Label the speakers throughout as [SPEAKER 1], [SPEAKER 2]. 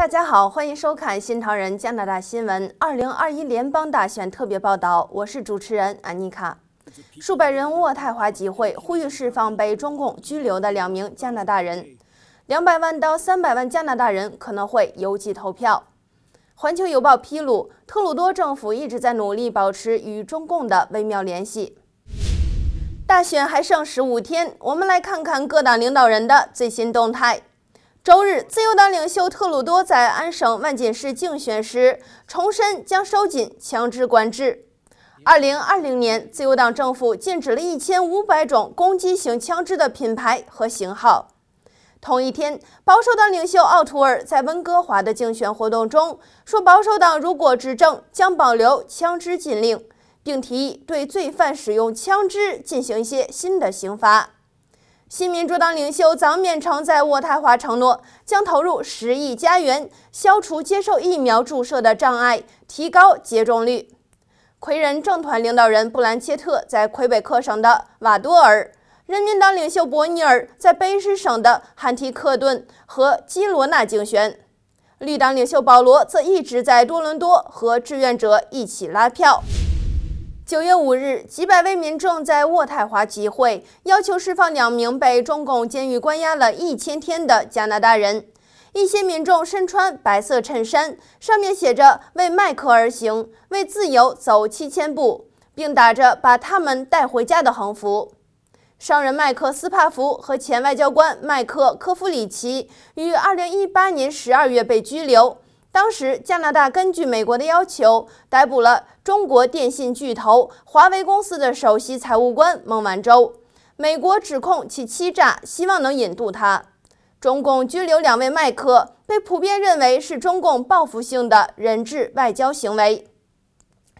[SPEAKER 1] 大家好，欢迎收看《新唐人加拿大新闻》二零二一联邦大选特别报道。我是主持人安妮卡。数百人渥太华集会，呼吁释放被中共拘留的两名加拿大人。两百万到三百万加拿大人可能会邮寄投票。《环球邮报》披露，特鲁多政府一直在努力保持与中共的微妙联系。大选还剩十五天，我们来看看各党领导人的最新动态。周日，自由党领袖特鲁多在安省万锦市竞选时重申将收紧枪支管制。二零二零年，自由党政府禁止了一千五百种攻击型枪支的品牌和型号。同一天，保守党领袖奥图尔在温哥华的竞选活动中说，保守党如果执政将保留枪支禁令，并提议对罪犯使用枪支进行一些新的刑罚。新民主党领袖臧勉成在渥太华承诺将投入十亿加元，消除接受疫苗注射的障碍，提高接种率。魁人政团领导人布兰切特在魁北克省的瓦多尔，人民党领袖伯尼尔在卑诗省的汉提克顿和基罗纳竞选，绿党领袖保罗则一直在多伦多和志愿者一起拉票。九月五日，几百位民众在渥太华集会，要求释放两名被中共监狱关押了一千天的加拿大人。一些民众身穿白色衬衫，上面写着“为麦克而行，为自由走七千步”，并打着“把他们带回家”的横幅。商人麦克·斯帕福和前外交官麦克·科夫里奇于二零一八年十二月被拘留。当时，加拿大根据美国的要求逮捕了中国电信巨头华为公司的首席财务官孟晚舟。美国指控其欺诈，希望能引渡他。中共拘留两位麦克，被普遍认为是中共报复性的人质外交行为。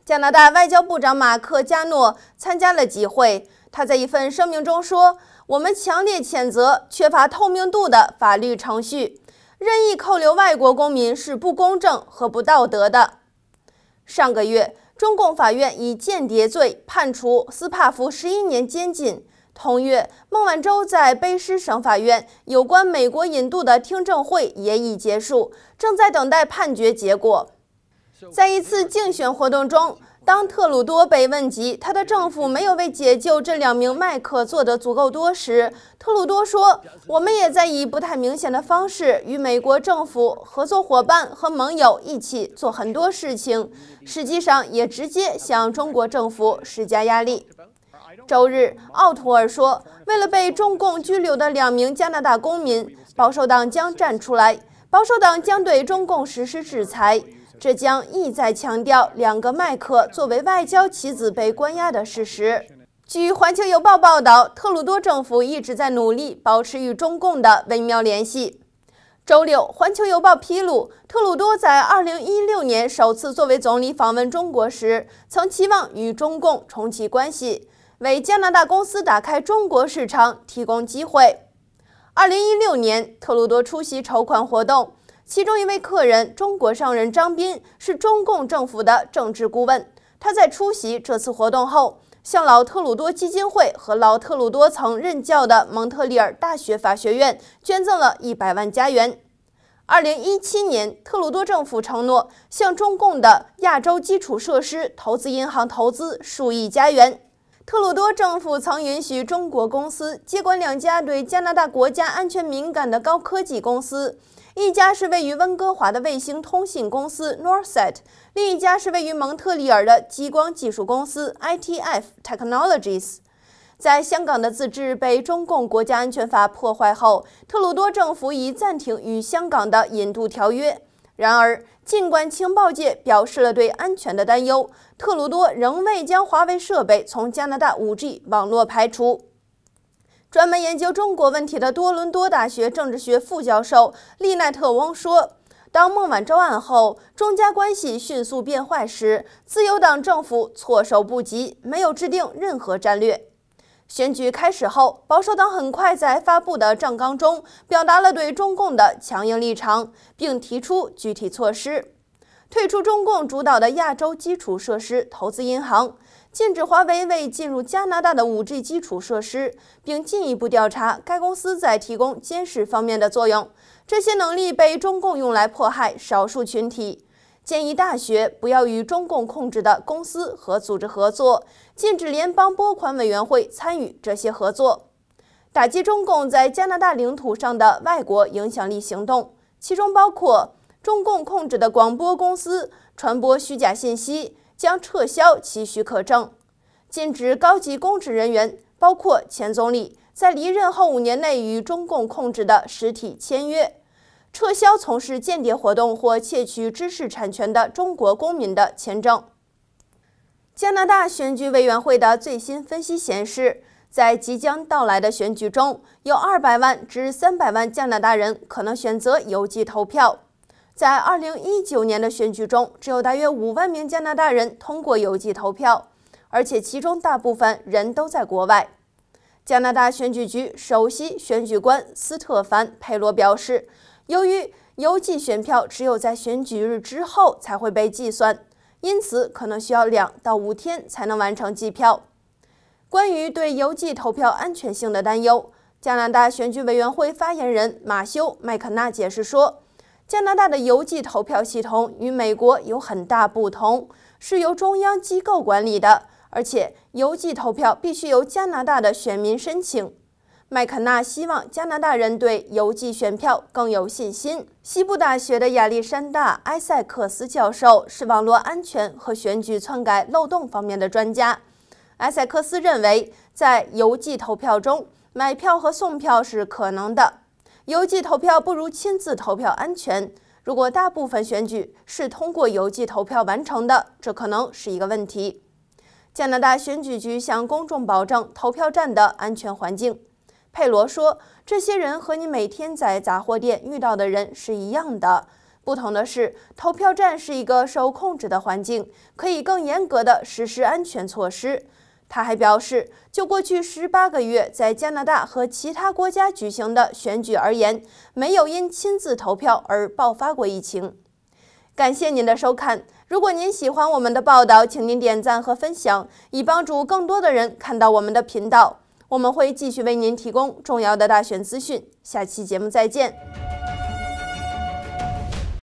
[SPEAKER 1] 加拿大外交部长马克·加诺参加了集会。他在一份声明中说：“我们强烈谴责缺乏透明度的法律程序。”任意扣留外国公民是不公正和不道德的。上个月，中共法院以间谍罪判处斯帕夫十一年监禁。同月，孟晚舟在卑诗省法院有关美国引渡的听证会也已结束，正在等待判决结果。在一次竞选活动中。当特鲁多被问及他的政府没有为解救这两名麦克做得足够多时，特鲁多说：“我们也在以不太明显的方式与美国政府、合作伙伴和盟友一起做很多事情，实际上也直接向中国政府施加压力。”周日，奥图尔说：“为了被中共拘留的两名加拿大公民，保守党将站出来，保守党将对中共实施制裁。”这将意在强调两个麦克作为外交棋子被关押的事实。据《环球邮报》报道，特鲁多政府一直在努力保持与中共的微妙联系。周六，《环球邮报》披露，特鲁多在2016年首次作为总理访问中国时，曾期望与中共重启关系，为加拿大公司打开中国市场提供机会。2016年，特鲁多出席筹款活动。其中一位客人，中国商人张斌是中共政府的政治顾问。他在出席这次活动后，向老特鲁多基金会和老特鲁多曾任教的蒙特利尔大学法学院捐赠了一百万加元。二零一七年，特鲁多政府承诺向中共的亚洲基础设施投资银行投资数亿加元。特鲁多政府曾允许中国公司接管两家对加拿大国家安全敏感的高科技公司，一家是位于温哥华的卫星通信公司 Northset，另一家是位于蒙特利尔的激光技术公司 I T F Technologies。在香港的自治被中共国家安全法破坏后，特鲁多政府已暂停与香港的引渡条约。然而，尽管情报界表示了对安全的担忧，特鲁多仍未将华为设备从加拿大 5G 网络排除。专门研究中国问题的多伦多大学政治学副教授利奈特翁说：“当孟晚舟案后中加关系迅速变坏时，自由党政府措手不及，没有制定任何战略。”选举开始后，保守党很快在发布的战纲中表达了对中共的强硬立场，并提出具体措施：退出中共主导的亚洲基础设施投资银行，禁止华为为进入加拿大的 5G 基础设施，并进一步调查该公司在提供监视方面的作用。这些能力被中共用来迫害少数群体。建议大学不要与中共控制的公司和组织合作，禁止联邦拨款委员会参与这些合作，打击中共在加拿大领土上的外国影响力行动，其中包括中共控制的广播公司传播虚假信息，将撤销其许可证，禁止高级公职人员，包括前总理，在离任后五年内与中共控制的实体签约。撤销从事间谍活动或窃取知识产权的中国公民的签证。加拿大选举委员会的最新分析显示，在即将到来的选举中，有二百万至三百万加拿大人可能选择邮寄投票。在二零一九年的选举中，只有大约五万名加拿大人通过邮寄投票，而且其中大部分人都在国外。加拿大选举局首席选举官斯特凡佩罗表示。由于邮寄选票只有在选举日之后才会被计算，因此可能需要两到五天才能完成计票。关于对邮寄投票安全性的担忧，加拿大选举委员会发言人马修·麦肯纳解释说：“加拿大的邮寄投票系统与美国有很大不同，是由中央机构管理的，而且邮寄投票必须由加拿大的选民申请。”麦肯纳希望加拿大人对邮寄选票更有信心。西部大学的亚历山大·埃塞克斯教授是网络安全和选举篡改漏洞方面的专家。埃塞克斯认为，在邮寄投票中买票和送票是可能的。邮寄投票不如亲自投票安全。如果大部分选举是通过邮寄投票完成的，这可能是一个问题。加拿大选举局向公众保证投票站的安全环境。佩罗说：“这些人和你每天在杂货店遇到的人是一样的，不同的是，投票站是一个受控制的环境，可以更严格的实施安全措施。”他还表示，就过去十八个月在加拿大和其他国家举行的选举而言，没有因亲自投票而爆发过疫情。感谢您的收看。如果您喜欢我们的报道，请您点赞和分享，以帮助更多的人看到我们的频道。我们会继续为您提供重要的大选资讯，下期节目再见。